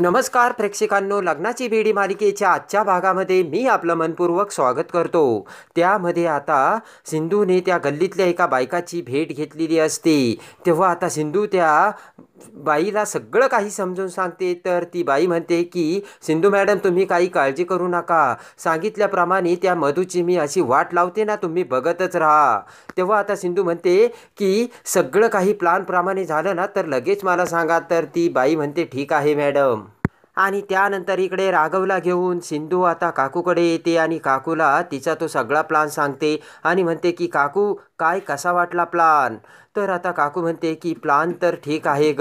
नमस्कार प्रेक्षकांनो लग्नाची बेडी मालिकेच्या आजच्या भागामध्ये मी आपलं मनपूर्वक स्वागत करतो त्यामध्ये आता सिंधूने त्या गल्लीतल्या एका बायकाची भेट घेतलेली असते तेव्हा आता सिंधू त्या बाईला सगळं काही समजून सांगते तर ती बाई म्हणते की सिंधू मॅडम तुम्ही काही काळजी करू नका सांगितल्याप्रमाणे त्या मधूची मी अशी वाट लावते ना तुम्ही बघतच राहा तेव्हा आता सिंधू म्हणते की सगळं काही प्लानप्रमाणे झालं ना तर लगेच मला सांगा तर ती बाई म्हणते ठीक आहे मॅडम आणि त्यानंतर इकडे राघवला घेऊन सिंधू आता काकूकडे येते आणि काकूला तिचा तो सगळा प्लान सांगते आणि म्हणते की काकू काय कसा वाटला प्लान तर आता काकू म्हणते की प्लान तर ठीक आहे ग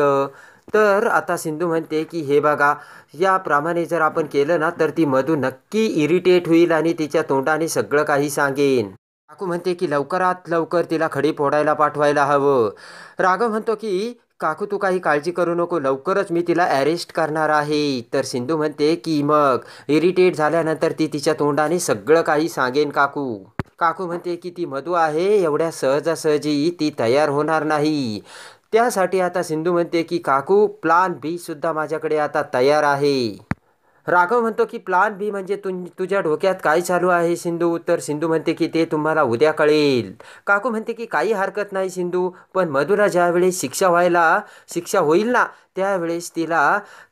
तर आता सिंधू म्हणते की हे बघा याप्रमाणे जर आपण केलं ना तर ती मधू नक्की इरिटेट होईल आणि तिच्या तोंडाने सगळं काही सांगेन काकू म्हणते की लवकरात लवकर तिला खडी फोडायला पाठवायला हवं राघव म्हणतो की काकू तू काही काळजी करू नको लवकरच मी तिला अरेस्ट करणार आहे तर सिंधू म्हणते की मग इरिटेट झाल्यानंतर ती तिच्या तोंडाने सगळं काही सांगेन काकू काकू म्हणते की ती मधू आहे एवढ्या सहजासहजी ती तयार होणार नाही त्यासाठी आता सिंधू म्हणते की काकू प्लान बी सुद्धा माझ्याकडे आता तयार आहे राघव म्हणतो की प्लान बी म्हणजे तु तुझ्या डोक्यात काय चालू आहे सिंधू तर सिंधू म्हणते की ते तुम्हाला उद्या कळेल काकू म्हणते की काही हरकत नाही सिंधू पण मधुरा ज्यावेळेस शिक्षा व्हायला शिक्षा होईल ना त्यावेळेस तिला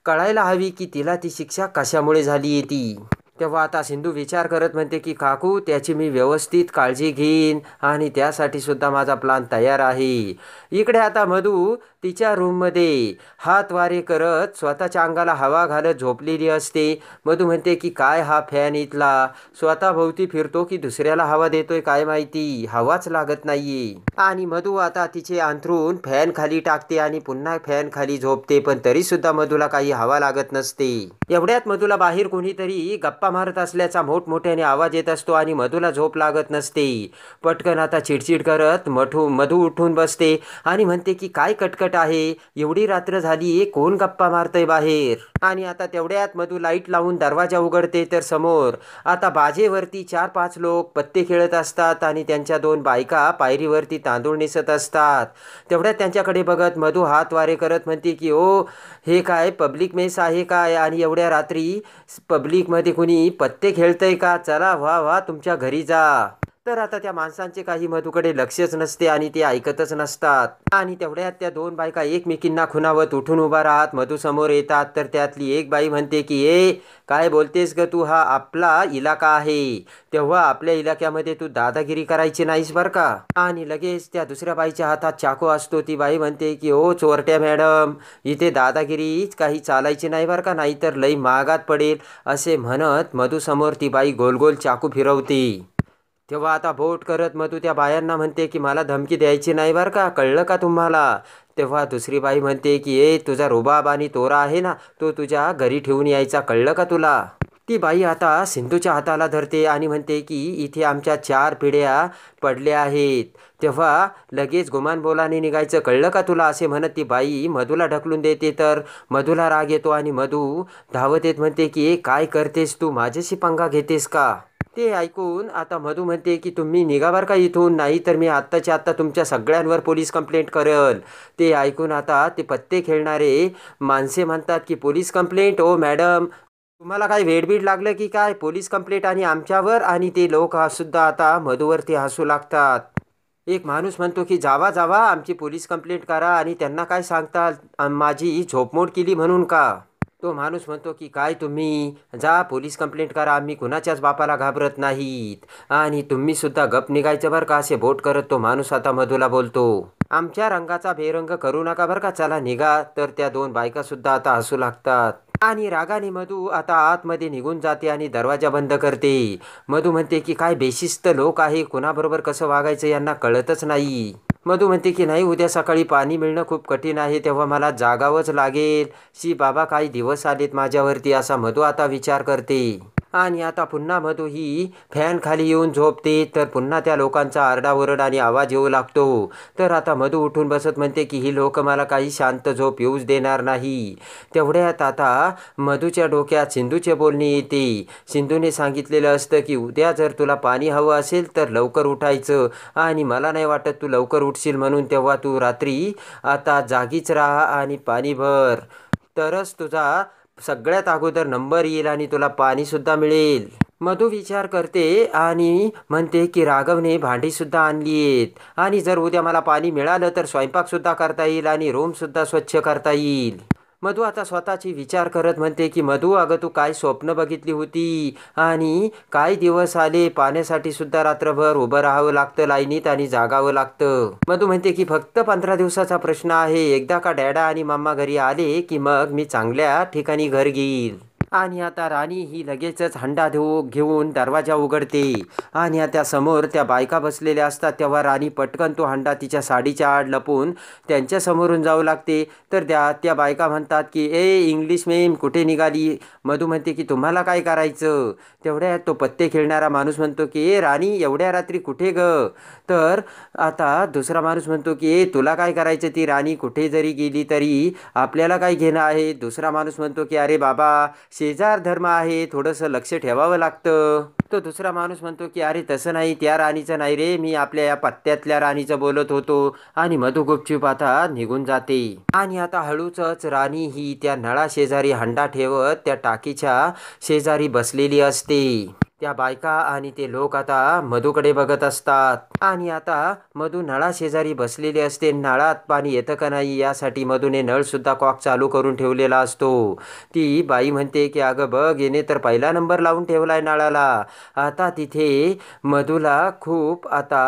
कळायला हवी की तिला ती शिक्षा कशामुळे झाली ती तेव्हा आता सिंधू विचार करत म्हणते की काकू त्याची मी व्यवस्थित काळजी घेईन आणि त्यासाठी सुद्धा माझा प्लान तयार आहे इकडे आता मधू तिच्या रूममध्ये हातवारे करत स्वतःच्या अंगाला हवा घालत झोपलेली असते मधू म्हणते की काय हा फॅन इथला स्वतःभोवती फिरतो की दुसऱ्याला हवा देतोय काय माहिती हवाच लागत नाहीये आणि मधू आता तिचे अंथरून फॅन खाली टाकते आणि पुन्हा फॅन खाली झोपते पण तरी सुद्धा मधूला काही हवा लागत नसते एवढ्यात मधूला बाहेर कोणीतरी गप्पा धक्का मारत असल्याचा मोठमोठ्याने आवाज येत असतो आणि मधूला झोप लागत नसते पटकन आता चिडचिड करत मठू मधू उठून बसते आणि म्हणते की काय कटकट आहे एवढी रात्र झाली कोण गप्पा मारतय बाहेर आणि आता तेवढ्यात मधू लाईट लावून दरवाजा उघडते तर समोर आता बाजेवरती चार पाच लोक पत्ते खेळत असतात आणि त्यांच्या दोन बायका पायरीवरती तांदूळ नेसत असतात तेवढ्यात त्यांच्याकडे बघत मधू हात वारे करत म्हणते की ओ हे काय पब्लिक मेस आहे काय आणि एवढ्या रात्री पब्लिकमध्ये कुणी पत्ते खेळतंय का चला व्हा व्हा तुमच्या घरी जा तर आता त्या माणसांचे काही मधुकडे लक्षच नसते आणि ते ऐकतच नसतात आणि तेवढ्यात त्या दोन बायका एकमेकींना खुनावत उठून उभा राहत मधूसमोर येतात तर त्यातली एक बाई म्हणते की ए काय बोलतेस ग तू हा आपला इलाका आहे तेव्हा आपल्या इलाक्यामध्ये तू दादागिरी करायची नाहीस बर का आणि लगेच त्या दुसऱ्या बाईच्या हातात चाकू असतो ती बाई म्हणते की ओ चोरट्या मॅडम इथे दादागिरीच काही चालायची नाही बरं का नाहीतर लई महागात पडेल असे म्हणत मधूसमोर ती बाई गोलगोल चाकू फिरवते तेव्हा आता बोट करत मधू त्या बायांना म्हणते की मला धमकी द्यायची नाही बरं का कळलं का तुम्हाला तेव्हा दुसरी बाई म्हणते की ए तुझा रुबाब आणि तोरा आहे ना तो तुझ्या घरी ठेवून यायचा कळलं का तुला ती बाई आता सिंधूच्या हाताला धरते आणि म्हणते की इथे आमच्या चार पिढ्या पडल्या आहेत तेव्हा लगेच गुमान बोलाने निघायचं कळलं का तुला असे म्हणत ती बाई मधूला ढकलून देते तर मधूला राग येतो आणि मधू धावत येत म्हणते की ए काय करतेस तू माझ्याशी पंगा घेतेस का ते ऐकून आता मधू म्हणते की तुम्ही निघा का इथून नाही तर मी आत्ताच्या आत्ता तुमच्या सगळ्यांवर पोलीस कंप्लेंट करल ते ऐकून आता ते पत्ते खेळणारे माणसे म्हणतात की पोलीस कंप्लेंट ओ मॅडम तुम्हाला काय वेडबीड लागलं की काय पोलीस कंप्लेंट आणि आमच्यावर आणि ते लोक सुद्धा आता मधूवरती हसू लागतात एक माणूस म्हणतो की जावा जावा आमची पोलीस कंप्लेंट करा आणि त्यांना काय सांगता माझी झोपमोड केली म्हणून का तो माणूस म्हणतो की काय तुम्ही जा पोलीस कंप्लेंट करा आम्ही कुणाच्याच बापाला घाबरत नाहीत आणि तुम्हीसुद्धा गप निघायचं बरं का असे बोट करत तो माणूस आता मधूला बोलतो आमच्या रंगाचा बेरंग करू नका बरं का चला निघा तर त्या दोन बायकासुद्धा आता हसू लागतात आणि रागाने मधू आता आतमध्ये निघून जाते आणि दरवाजा बंद करते मधू म्हणते की काय बेशिस्त लोक आहे कुणाबरोबर कसं वागायचं यांना कळतच नाही मधु म्हणते की नाही उद्या सकाळी पाणी मिळणं खूप कठीण आहे तेव्हा मला जागावंच लागेल शी बाबा काही दिवस आलेत माझ्यावरती असा मधू आता विचार करते आणि आता पुन्हा मधू ही फॅन खाली येऊन झोपते तर पुन्हा त्या लोकांचा आरडाओरड आणि आवाज येऊ लागतो तर आता मधू उठून बसत म्हणते की ही लोक मला काही शांत झोप येऊच देणार नाही तेवढ्यात आता मधूच्या डोक्यात सिंधूचे बोलणे येते सिंधूने सांगितलेलं असतं की उद्या जर तुला पाणी हवं असेल तर लवकर उठायचं आणि मला नाही वाटत तू लवकर उठशील म्हणून तेव्हा तू रात्री आता जागीच राहा आणि पाणी भर तरच तुझा सगळ्यात अगोदर नंबर येईल आणि तुला पाणीसुद्धा मिळेल मधु विचार करते आणि म्हणते की राघवने भांडीसुद्धा आणली आहेत आणि जर उद्या मला पाणी मिळालं तर स्वयंपाकसुद्धा करता येईल आणि सुद्धा स्वच्छ करता येईल मधू आता स्वतःची विचार करत म्हणते की मधू अगं तू काय स्वप्न बघितली होती आणि काय दिवस आले पाण्यासाठी सुद्धा रात्रभर उभं राहावं लागतं लाईनीत आणि जागावं लागतं मधू म्हणते की फक्त पंधरा दिवसाचा प्रश्न आहे एकदा का डॅडा आणि मम्मा घरी आले की मग मी चांगल्या ठिकाणी घर घेईल आणि आता राणी ही लगेचच हंडा देऊ घेऊन दरवाजा उघडते आणि आता समोर त्या बायका बसलेल्या असतात तेव्हा राणी पटकन तो हंडा तिच्या साडीच्या आड लपून त्यांच्या समोरून जाऊ लागते तर त्या त्या बायका म्हणतात की ए इंग्लिश मेम कुठे निघाली मधू म्हणते की तुम्हाला काय करायचं तेवढ्या तो पत्ते खेळणारा माणूस म्हणतो की ए राणी एवढ्या रात्री कुठे ग तर आता दुसरा माणूस म्हणतो की ए तुला काय करायचं ती राणी कुठे जरी गेली तरी आपल्याला काय घेणं आहे दुसरा माणूस म्हणतो की अरे बाबा शेजार धर्म आहे थोडंसं लक्ष ठेवावं लागतं तो दुसरा माणूस म्हणतो की अरे तसं नाही त्या राणीचं नाही रे मी आपल्या या पत्त्यातल्या राणीचं बोलत होतो आणि मधुगुपचूप आता निघून जाते आणि आता हळूच राणी ही त्या नळा शेजारी हंडा ठेवत त्या टाकीच्या शेजारी बसलेली असते त्या बायका आणि ते लोक आता मधूकडे बघत असतात आणि आता मधू नळा शेजारी बसलेले असते नळात पाणी येतं का नाही यासाठी मधूने नळसुद्धा कॉक चालू करून ठेवलेला असतो ती बाई म्हणते की अगं बघ येणे तर पहिला नंबर लावून ठेवला आहे नळाला आता तिथे मधूला खूप आता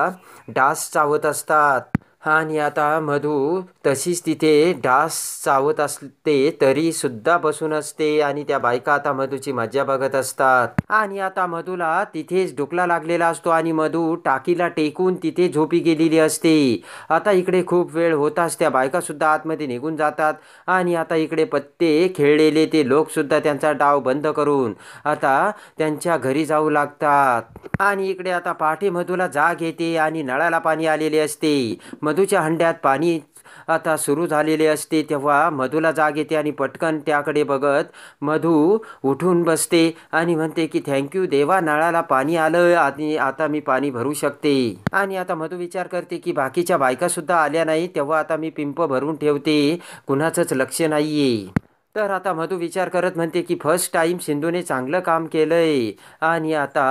डास चावत असतात आणि आता मधू तशीच तिथे डास चावत असते तरी सुद्धा बसून असते आणि त्या बायका आता मधूची मज्जा बघत असतात आणि आता मधूला तिथेच डुकला लागलेला असतो आणि मधू टाकीला टेकून तिथे झोपी गेलेली असते आता इकडे खूप वेळ होताच त्या बायका सुद्धा आतमध्ये निघून जातात आणि आता इकडे पत्ते खेळलेले ते लोक सुद्धा त्यांचा डाव बंद करून आता त्यांच्या घरी जाऊ लागतात आणि इकडे आता पाठी मधूला जाग येते आणि नळाला पाणी आलेले असते मधूच्या हंड्यात पाणी आता सुरू झालेले असते तेव्हा मधूला जाग येते आणि पटकन त्याकडे बघत मधू उठून बसते आणि म्हणते की थँक्यू देवा नळाला पाणी आलं आणि आता मी पाणी भरू शकते आणि आता मधू विचार करते की बाकीच्या बायकासुद्धा आल्या नाही तेव्हा आता मी पिंप भरून ठेवते कुणाचंच लक्ष नाहीये तर आता मधू विचार करत म्हणते की फर्स्ट टाईम सिंधूने चांगलं काम केलंय आणि आता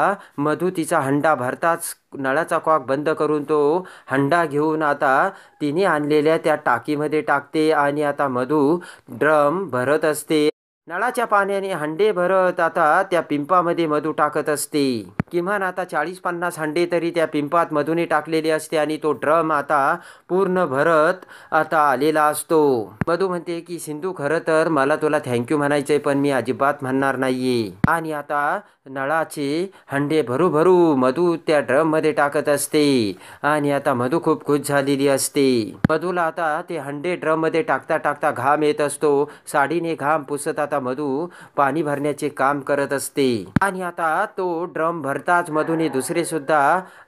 मधू तिचा हंडा भरताच नळाचा कॉक बंद करून तो हंडा घेऊन आता तिने आणलेल्या त्या टाकीमध्ये टाकते आणि आता मधू ड्रम भरत असते नळाच्या पाण्याने हंडे भरत आता त्या पिंपामध्ये मधू टाकत असते किमान आता चाळीस पन्नास हंडे तरी त्या पिंपात मधूने टाकलेले असते आणि तो ड्रम आता पूर्ण भरत आता आलेला असतो मधू म्हणते की सिंधू खरं तर मला तुला थँक्यू म्हणायचंय पण मी अजिबात म्हणणार नाहीये आणि आता नळाचे हंडे भरू भरू मधू त्या ड्रममध्ये टाकत असते आणि आता मधू खूप खुश झालेली असते मधूला आता ते हंडे ड्रममध्ये टाकता टाकता घाम येत असतो साडीने घाम पुसत आता मधु पाणी भरण्याचे काम करत असते आणि आता तो ड्रम भरताच मधून दुसरे सुद्धा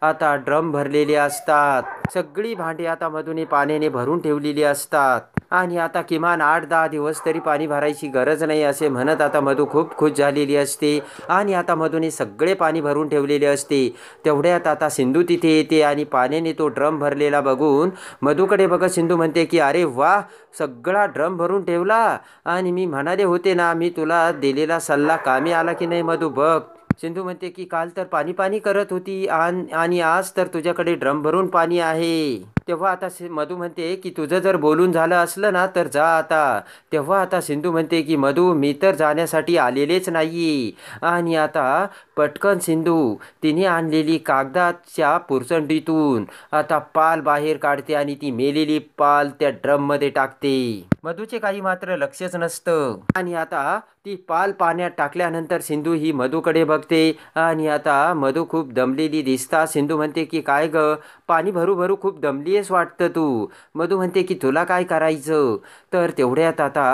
आता ड्रम भरलेले असतात सगळी भांडी आता मधून पाण्याने भरून ठेवलेली असतात आणि आता किमान आठ दहा दिवस तरी पाणी भरायची गरज नाही असे म्हणत आता मधू खूप खुश झालेली असते आणि आता मधूने सगळे पाणी भरून ठेवलेले असते तेवढ्यात आता सिंधू तिथे येते आणि पाण्याने तो ड्रम भरलेला बघून मधूकडे बघत सिंधू म्हणते की अरे वा सगळा ड्रम भरून ठेवला आणि मी म्हणाले होते ना मी तुला दिलेला सल्ला कामी आला की नाही मधू बघ सिंधू म्हणते की काल तर पाणी पाणी करत होती आणि आज तर तुझ्याकडे ड्रम भरून पाणी आहे तेव्हा आता मधू म्हणते की तुझं जर बोलून झालं असलं ना तर जा आता तेव्हा आता सिंधू म्हणते की मधू मी तर जाण्यासाठी आलेलेच नाही आणि आता पटकन सिंधू तिने आणलेली कागदाच्या पुरचंडीतून आता पाल बाहेर काढते आणि ती मेलेली पाल त्या ड्रममध्ये टाकते मधूचे काही मात्र लक्षच नसतं आणि आता ती पाल पाण्यात टाकल्यानंतर सिंधू ही मधूकडे बघते आणि आता मधू खूप दमलेली दिसता सिंधू म्हणते की काय ग पाणी भरू भरू खूप आहेस वाटतं तू मधू म्हणते की तुला काय करायचं तर तेवढ्यात आता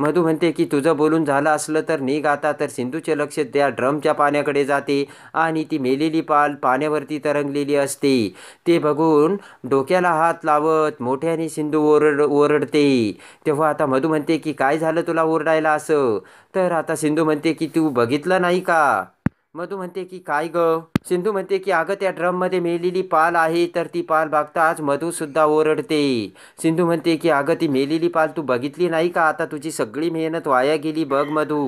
मधू म्हणते की तुझं बोलून झालं असलं तर निघ आता तर सिंधूचे लक्ष त्या ड्रमच्या पाण्याकडे जाते आणि ती मेलेली पाल पाण्यावरती तरंगलेली असते ते बघून डोक्याला हात लावत मोठ्याने सिंधू ओरड ओरडते तेव्हा आता मधू म्हणते की काय झालं तुला ओरडायला असं तर आता सिंधू म्हणते की तू बघितलं नाही का मधू म्हणते की काय ग सिंधू म्हणते की अगं त्या ड्रममध्ये मेलेली पाल आहे तर ती पाल बघताच मधूसुद्धा ओरडते सिंधू म्हणते की अगं ती मेलेली पाल तू बघितली नाही का आता तुझी सगळी मेहनत वाया गेली बघ मधू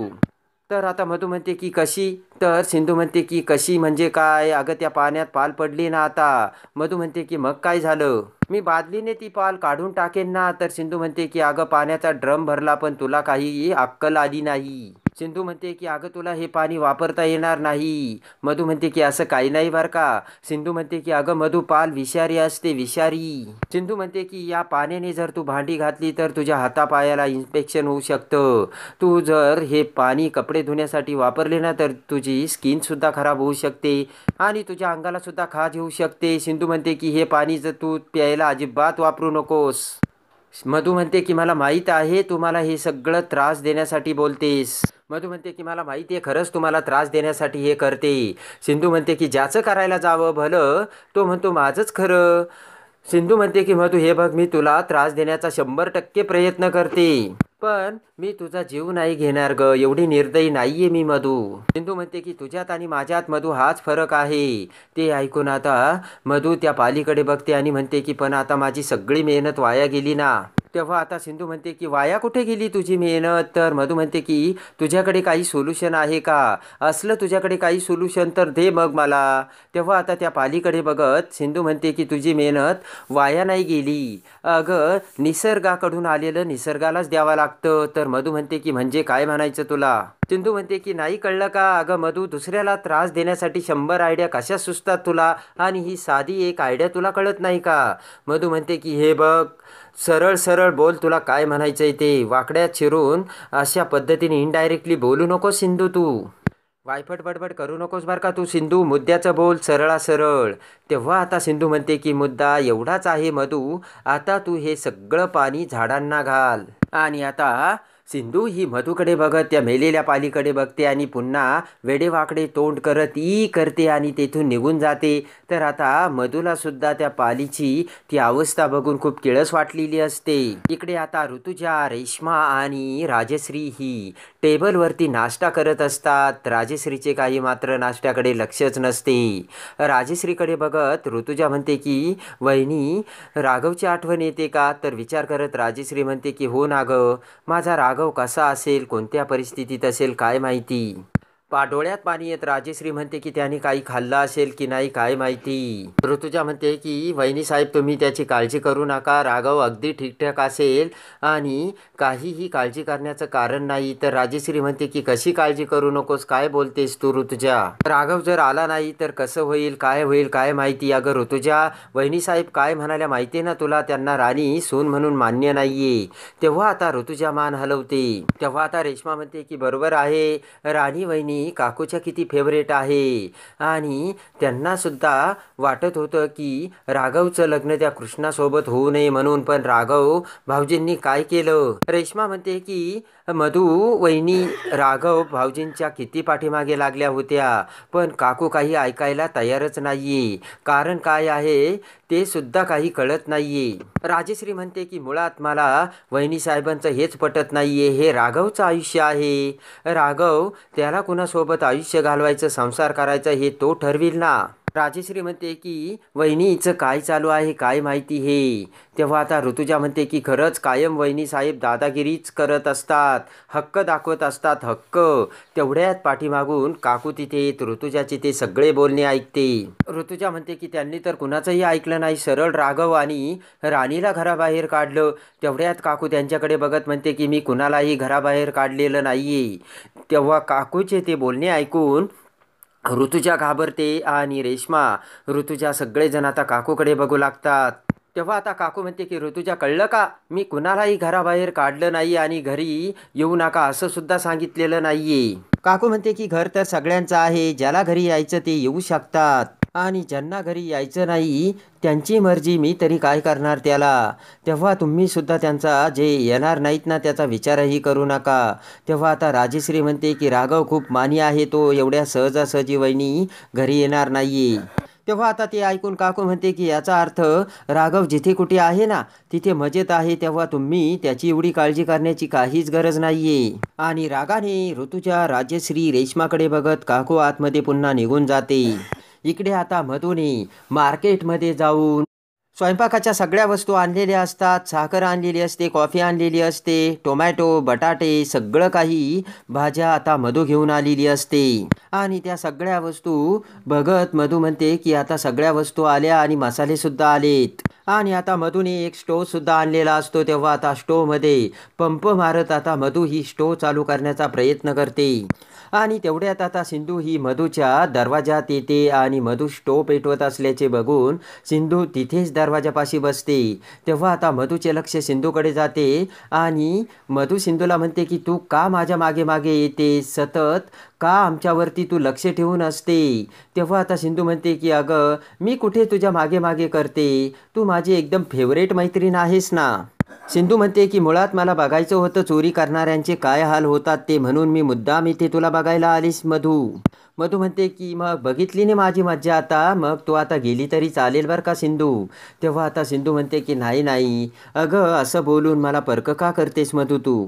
तर आता मधू म्हणते की कशी तर सिंधू म्हणते की कशी म्हणजे काय अगं त्या पाण्यात पाल पडली ना आता मधू म्हणते की मग काय झालं मी बादलीने ती पाल काढून टाकेन ना तर सिंधू म्हणते की अगं पाण्याचा ड्रम भरला पण तुला काहीही अक्कल आली नाही सिंधू म्हणते की अगं तुला हे पाणी वापरता येणार नाही मधू म्हणते की असं काही नाही बरं का सिंधू म्हणते की अगं मधू पाल विषारी असते विषारी सिंधू म्हणते की या पाण्याने जर तू भांडी घातली तर तुझ्या हातापायाला इन्फेक्शन होऊ शकतं तू जर हे पाणी कपडे धुण्यासाठी वापरले ना तर तुझी स्किनसुद्धा खराब होऊ शकते आणि तुझ्या अंगालासुद्धा खाज येऊ शकते सिंधू म्हणते की हे पाणी जर तू प्यायला अजिबात वापरू नकोस मधू म्हणते की मला माहीत आहे तुम्हाला हे सगळं त्रास देण्यासाठी बोलतेस मधू म्हणते की मला माहिती आहे खरंच तुम्हाला त्रास देण्यासाठी हे करते सिंधू म्हणते की ज्याचं करायला जावं भलं तो म्हणतो माझंच खरं सिंधू म्हणते की मधू हे बघ मी तुला त्रास देण्याचा शंभर टक्के प्रयत्न करते पण मी तुझा जीव नाही घेणार ग एवढी निर्दयी नाही आहे मी मधू सिंधू म्हणते की तुझ्यात आणि माझ्यात मधू हाच फरक आहे ते ऐकून आता मधू त्या पालीकडे बघते आणि म्हणते की पण आता माझी सगळी मेहनत वाया गेली ना तेव्हा आता सिंधू म्हणते की वाया कुठे गेली तुझी मेहनत तर मधू म्हणते की तुझ्याकडे काही सोल्युशन आहे का असलं तुझ्याकडे काही सोल्युशन तर दे मग मला तेव्हा आता त्या पालीकडे बघत सिंधू म्हणते की तुझी मेहनत वाया नाही गेली अगं निसर्गाकडून आलेलं निसर्गालाच द्यावं लागतं तर मधू म्हणते की म्हणजे काय म्हणायचं तुला सिंधू म्हणते की नाही कळलं का अगं मधू दुसऱ्याला त्रास देण्यासाठी शंभर आयडिया कशा सुचतात तुला आणि ही साधी एक आयडिया तुला कळत नाही का मधू म्हणते की हे बघ सरळ सरळ बोल तुला काय म्हणायचं आहे ते वाकड्यात चिरून अशा पद्धतीने इनडायरेक्टली बोलू नको सिंधू तू वायफट बडबड करू नकोस बरं का तू सिंधू मुद्द्याचं बोल सरळा सरळ तेव्हा आता सिंधू म्हणते की मुद्दा एवढाच आहे मधू आता तू हे सगळं पाणी झाडांना घाल आणि आता सिंधू ही मधूकडे बघत त्या मेलेल्या पालीकडे बघते आणि पुन्हा वेडेवाकडे तोंड करत ई करते आणि तेथून निघून जाते तर आता सुद्धा त्या पालीची ती अवस्था बघून खूप किळस वाटलेली असते इकडे आता ऋतुजा रेश्मा आणि राजश्री ही टेबलवरती नाश्ता करत असतात राजश्रीचे काही मात्र नाश्त्याकडे लक्षच नसते राजश्रीकडे बघत ऋतुजा म्हणते की वहिनी राघवची आठवण येते का तर विचार करत राजश्री म्हणते की हो नाग माझा राग राघव कसा असेल कोणत्या परिस्थितीत असेल काय माहिती पा डोळ्यात पाणी येत राजेश्री म्हणते की त्यांनी काही खाल्लं असेल की नाही काय माहिती ऋतुजा म्हणते की वहिनी साहेब तुम्ही त्याची काळजी करू नका राघव अगदी ठीकठाक असेल आणि काहीही काळजी करण्याचं कारण नाही तर राजेश्री म्हणते की कशी काळजी करू नकोस काय बोलतेस तू ऋतुजा राघव जर आला नाही तर कसं होईल काय होईल काय माहिती अगं ऋतुजा वहिनी साहेब काय म्हणाल्या माहिती ना तुला त्यांना राणी सून म्हणून मान्य नाहीये तेव्हा आता ऋतुजा मान हलवते तेव्हा आता रेश्मा म्हणते की बरोबर आहे राणी वहिनी काकूच्या किती फेवरेट आहे आणि त्यांनासुद्धा वाटत होतं की राघवचं लग्न त्या कृष्णासोबत होऊ नये म्हणून पण राघव भाऊजींनी काय केलं रेश्मा म्हणते की मधु वहिनी राघव भाऊजींच्या किती पाठीमागे लागल्या होत्या पण काकू काही ऐकायला तयारच नाही कारण काय आहे ते सुद्धा काही कळत नाहीये राजेश्री म्हणते की मुळात मला वहिनी साहेबांचं हेच पटत नाहीये हे राघवचं आयुष्य आहे राघव त्याला कुणा सोबत आयुष्य घालवायचं संसार करायचा हे तो ठरविल ना राजेश्री म्हणते की वहिनीचं काय चालू आहे काय माहिती हे तेव्हा आता ऋतुजा म्हणते की खरंच कायम वहिनी साहेब दादागिरीच करत असतात हक्क दाखवत असतात हक्क तेवढ्यात पाठीमागून काकू तिथे येत ऋतुजाचे ते सगळे बोलणे ऐकते ऋतुजा म्हणते की त्यांनी तर कुणाचंही ऐकलं नाही सरळ राघव आणि राणीला घराबाहेर काढलं तेवढ्यात काकू त्यांच्याकडे बघत म्हणते की मी कुणालाही घराबाहेर काढलेलं नाही तेव्हा काकूचे ते बोलणे ऐकून ऋतुजा घाबरते आणि रेश्मा ऋतुजा सगळेजण आता काकूकडे बघू लागतात तेव्हा आता काकू म्हणते की ऋतुजा कळलं का मी कुणालाही घराबाहेर काढलं नाही आणि घरी येऊ नका असं सुद्धा सांगितलेलं नाहीये काकू म्हणते की घर तर सगळ्यांचं आहे ज्याला घरी यायचं ते येऊ शकतात आणि ज्यांना घरी यायचं नाही त्यांची मर्जी मी तरी काय करणार त्याला तेव्हा तुम्ही सुद्धा त्यांचा जे येणार नाहीत ना त्याचा विचारही करू नका तेव्हा आता राजेश्री म्हणते की राघव खूप मानी आहे तो एवढ्या सहजासहजी वहिनी घरी येणार नाही तेव्हा आता ते ऐकून काकू म्हणते की याचा अर्थ राघव जिथे कुठे आहे ना तिथे मजेत आहे तेव्हा तुम्ही त्याची एवढी काळजी करण्याची काहीच गरज नाहीये आणि रागाने ऋतूच्या राजश्री रेशमाकडे बघत काकू आतमध्ये पुन्हा निघून जाते इकडे आता मधुनी मार्केटमध्ये जाऊन स्वयंपाकाच्या सगळ्या वस्तू आणलेल्या असतात साखर आणलेली असते कॉफी आणलेली असते टोमॅटो बटाटे सगळं काही भाज्या आता मधू घेऊन आलेली असते आणि त्या सगळ्या वस्तू बघत मधू म्हणते की आता सगळ्या वस्तू आल्या आणि मसालेसुद्धा आलेत आणि आता मधूने एक सुद्धा आणलेला असतो तेव्हा आता स्टोवमध्ये पंप मारत आता मधू ही स्टोव चालू करण्याचा प्रयत्न करते आणि तेवढ्यात आता सिंधू ही मधूच्या दरवाजात येते आणि मधू स्टोव पेटवत असल्याचे बघून सिंधू तिथेच दर दरवाजापाशी बसते तेव्हा आता मधूचे लक्ष सिंधूकडे जाते आणि मधू सिंधूला म्हणते की तू का माझ्या मागे मागे येते सतत का आमच्यावरती तू लक्ष ठेवून असते तेव्हा आता सिंधू म्हणते की अगं मी कुठे तुझ्या मागे मागे करते तू माझी एकदम फेवरेट मैत्रीण आहेस ना सिंधू म्हणते की मुळात मला बघायचं होतं चोरी करणाऱ्यांचे काय हाल होतात ते म्हणून मी मुद्दाम इथे तुला बघायला आलीस मधू मग तू म्हणते की मग बघितली नाही माझी मज्जा आता मग तू आता गेली तरी चालेल बरं का सिंधू तेव्हा आता सिंधू म्हणते की नाही नाही अगं असं बोलून मला परक का करतेस मधू तू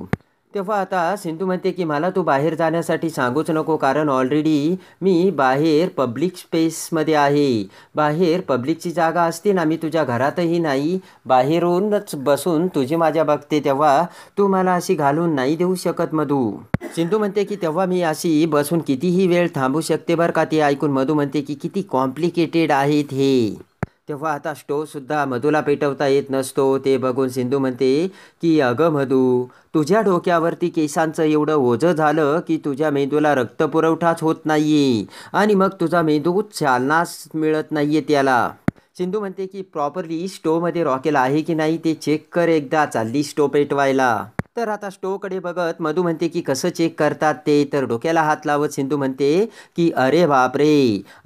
तेव्हा आता सिंधू म्हणते की मला तू बाहेर जाण्यासाठी सांगूच नको कारण ऑलरेडी मी बाहेर पब्लिक स्पेसमध्ये आहे बाहेर पब्लिकची जागा असते ना मी तुझ्या घरातही नाही बाहेरूनच बसून तुझी माझ्या बघते तेव्हा तू मला अशी घालून नाही देऊ शकत मधू सिंधू म्हणते की तेव्हा मी अशी बसून कितीही वेळ थांबू शकते बरं का ते ऐकून मधू म्हणते की किती कॉम्प्लिकेटेड आहेत हे तेव्हा आता स्टोवसुद्धा मधूला पेटवता येत नसतो ते बघून सिंधू म्हणते की अगं मधू तुझ्या डोक्यावरती केसांचं एवढं ओझं झालं की तुझ्या मेंदूला रक्तपुरवठाच होत नाही आणि मग तुझा मेंदू चालनाच मिळत नाही आहे त्याला सिंधू म्हणते की प्रॉपरली स्टोमध्ये रॉकेल आहे की नाही ते चेक कर एकदा चालली स्टो पेटवायला तर आता स्टोकडे बघत मधू म्हणते की कसं चेक करतात ते तर डोक्याला हात लावत सिंधू म्हणते की अरे बापरे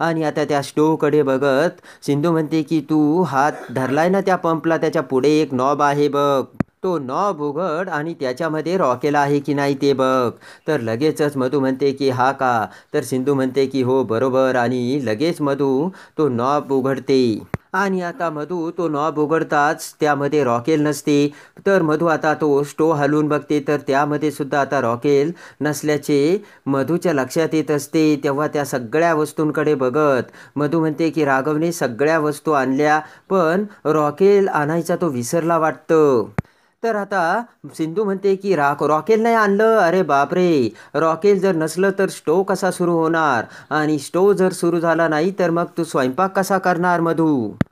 आणि आता त्या स्टोकडे बघत सिंधू म्हणते की तू हात धरलाय ना त्या पंपला त्याच्या पुढे एक नॉब आहे बघ तो नॉब उघड आणि त्याच्यामध्ये रॉकेल आहे की नाही ते बघ तर लगेचच मधू म्हणते की हा का तर सिंधू म्हणते की हो बरोबर आणि लगेच मधू तो नॉब उघडते आणि आता मधू तो नॉब उघडताच त्यामध्ये रॉकेल नसते तर मधू आता तो स्टो हलवून बघते तर त्यामध्ये सुद्धा आता रॉकेल नसल्याचे मधूच्या लक्षात येत असते तेव्हा त्या सगळ्या वस्तूंकडे बघत मधू म्हणते की राघवने सगळ्या वस्तू आणल्या पण रॉकेल आणायचा तो विसरला वाटतं तर आता सिंधू म्हणते की रॉकेल नाही आणलं अरे बापरे रॉकेल जर नसलं तर स्टो कसा सुरू होणार आणि स्टो जर सुरू झाला नाही तर मग तू स्वयंपाक कसा करणार मधू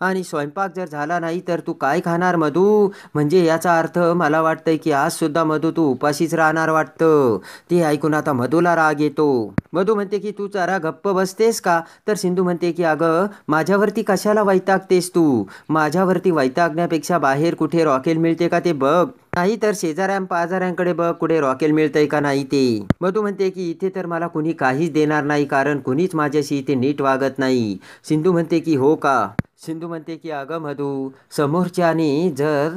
आणि स्वयंपाक जर झाला नाही तर तू काय खाणार मधू म्हणजे याचा अर्थ मला वाटतंय की आज सुद्धा मधू तू उपाशीच राहणार वाटतं ते ऐकून आता मधूला राग येतो मधू म्हणते की तू चारा गप्प बसतेस का तर सिंधू म्हणते की अगं माझ्यावरती कशाला वैतागतेस तू माझ्यावरती वैतागण्यापेक्षा बाहेर कुठे रॉकेल मिळते का ते बघ बघ नाही तर शेजाऱ्या पाजाऱ्यांकडे बघ कुठे रॉकेल मिळतंय का नाही ते मग तू म्हणते की इथे तर मला कुणी काहीच देणार नाही कारण कुणीच माझ्याशी इथे नीट वागत नाही सिंधू म्हणते की हो का सिंधू म्हणते की अगं मधू समोरच्याने जर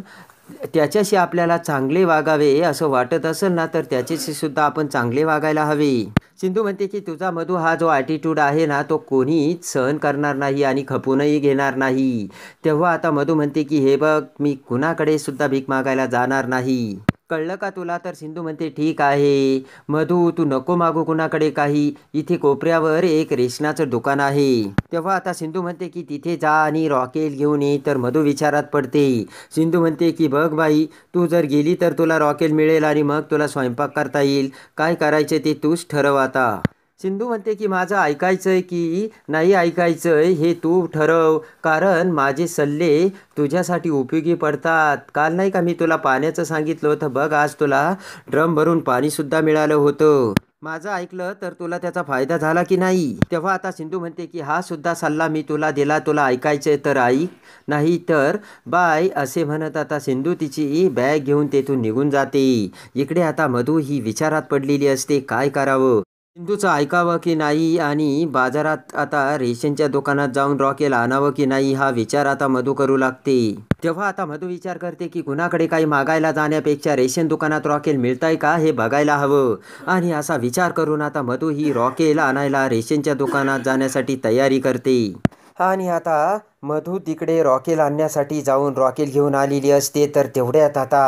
त्याच्याशी आपल्याला चांगले वागावे असं वाटत असेल ना तर त्याच्याशी सुद्धा आपण चांगले वागायला हवे सिंधू म्हणते की तुझा मधू हा जो ॲटिट्यूड आहे ना तो कोणीच सहन करणार नाही आणि खपूनही घेणार नाही तेव्हा आता मधू म्हणते की हे बघ मी कुणाकडे सुद्धा भीक मागायला जाणार नाही कळलं का तुला तर सिंधू म्हणते ठीक आहे मधू तू नको मागू कुणाकडे काही इथे कोपऱ्यावर एक रेशनाचं दुकान आहे तेव्हा आता सिंधू म्हणते की तिथे जा आणि रॉकेल घेऊन ये तर मधू विचारात पडते सिंधू म्हणते की बघ बाई तू जर गेली तर तुला रॉकेल मिळेल आणि मग तुला स्वयंपाक करता येईल काय करायचे ते तूच ठरव आता सिंधू म्हणते की माझं ऐकायचंय की नाही ऐकायचंय हे तू ठरव कारण माझे सल्ले तुझ्यासाठी उपयोगी पडतात काल नाही का मी तुला पाण्याचं सांगितलं होतं बघ आज तुला ड्रम भरून पाणीसुद्धा मिळालं होतं माझं ऐकलं तर तुला त्याचा फायदा झाला की नाही तेव्हा आता सिंधू म्हणते की हा सुद्धा सल्ला मी तुला दिला तुला ऐकायचंय तर ऐक नाही तर बाय असे म्हणत आता सिंधू तिची बॅग घेऊन तेथून निघून जाते इकडे आता मधू ही विचारात पडलेली असते काय करावं सिंधूचं ऐकावं की नाही आणि बाजारात आता रेशनच्या दुकानात जाऊन रॉकेल आणावं की नाही हा विचार आता मधू करू लागते तेव्हा आता मधू विचार करते की कुणाकडे काही मागायला जाण्यापेक्षा रेशन दुकानात रॉकेल मिळतंय का हे बघायला हवं आणि असा विचार करून आता मधू ही रॉकेल आणायला रेशनच्या दुकानात जाण्यासाठी तयारी करते आणि आता मधू तिकडे रॉकेल आणण्यासाठी जाऊन रॉकेल घेऊन आलेली असते तर तेवढ्यात आता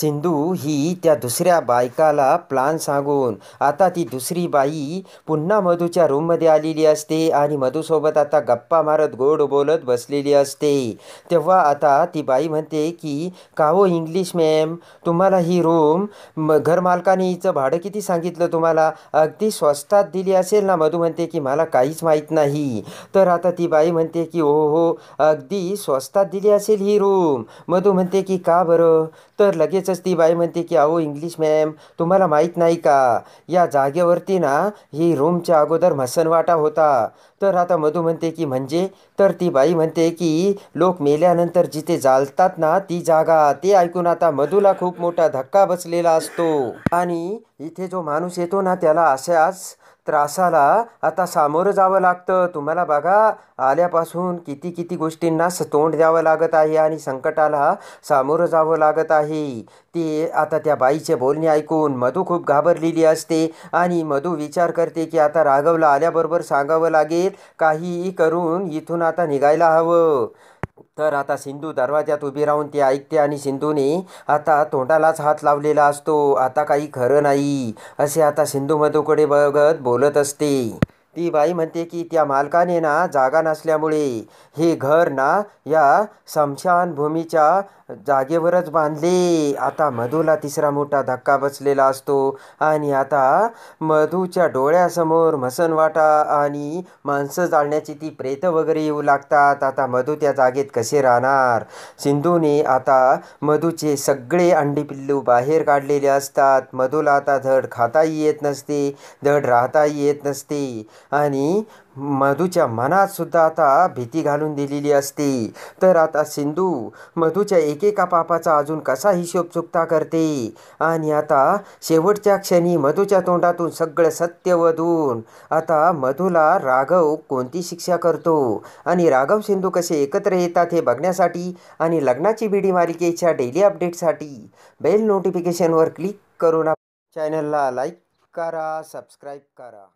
सिंधू ही त्या दुसऱ्या बायकाला प्लान सांगून आता ती दुसरी बाई पुन्हा मधूच्या रूममध्ये आलेली असते आणि मधूसोबत आता गप्पा मारत गोड बोलत बसलेली असते तेव्हा आता ती बाई म्हणते की का हो इंग्लिश मॅम तुम्हाला ही रूम म घरमालकाने हिचं भाडं किती सांगितलं तुम्हाला अगदी स्वस्तात दिली असेल ना मधू म्हणते की मला काहीच माहीत नाही तर आता ती बाई म्हणते की ओ हो अगदी स्वस्तात दिली असेल ही रूम मधू म्हणते की का बरं तर लगेचच ती बाई म्हणते की अहो इंग्लिश मॅम तुम्हाला माहीत नाही का या जागेवरती ना ही रूमच्या अगोदर मसनवाटा होता तर आता मधू म्हणते की म्हणजे तर ती बाई म्हणते की लोक मेल्यानंतर जिथे जालतात ना ती जागा ते ऐकून आता मधूला खूप मोठा धक्का बसलेला असतो आणि इथे जो माणूस येतो ना त्याला अशाच त्रासाला आता सामोरं जावं लागतं तुम्हाला बघा आल्यापासून किती किती गोष्टींना तोंड द्यावं लागत आहे आणि संकटाला सामोरं जावं लागत आहे ते आता त्या बाईचे बोलणे ऐकून मधू खूप घाबरलेली असते आणि मधू विचार करते की आता राघवला आल्याबरोबर सांगावं लागेल काहीही करून इथून आता निघायला हवं तर आता सिंधू दरवाजात उभी राहून ती ऐकते आणि सिंधूने आता तोंडालाच हात लावलेला असतो आता काही खरं नाही असे आता सिंधू मधूकडे बघत बोलत असते ती बाई म्हणते की त्या मालकाने ना जागा नसल्यामुळे हे घर ना या भूमीच्या जागेवरच बांधले आता मधूला तिसरा मोठा धक्का बसलेला असतो आणि आता मधूच्या डोळ्यासमोर वाटा आणि माणसं जाळण्याची ती प्रेत वगैरे येऊ लागतात आता मधू त्या जागेत कसे राहणार सिंधूने आता मधूचे सगळे अंडी पिल्लू बाहेर काढलेले असतात मधूला आता धड खाताही येत नसते धड राहताही येत नसते आणि मधूच्या मनात सुद्धा आता भीती घालून दिलेली असते तर आता सिंधू मधूच्या एकेका पापाचा अजून कसा हिशोब चुकता करते आणि आता शेवटच्या क्षणी मधूच्या तोंडातून सगळं सत्य वधून आता मधूला राघव कोणती शिक्षा करतो आणि राघव सिंधू कसे एकत्र येतात हे बघण्यासाठी आणि लग्नाची बीडी मालिकेच्या डेली अपडेटसाठी बेल नोटिफिकेशनवर क्लिक करून चॅनलला लाईक करा सबस्क्राईब करा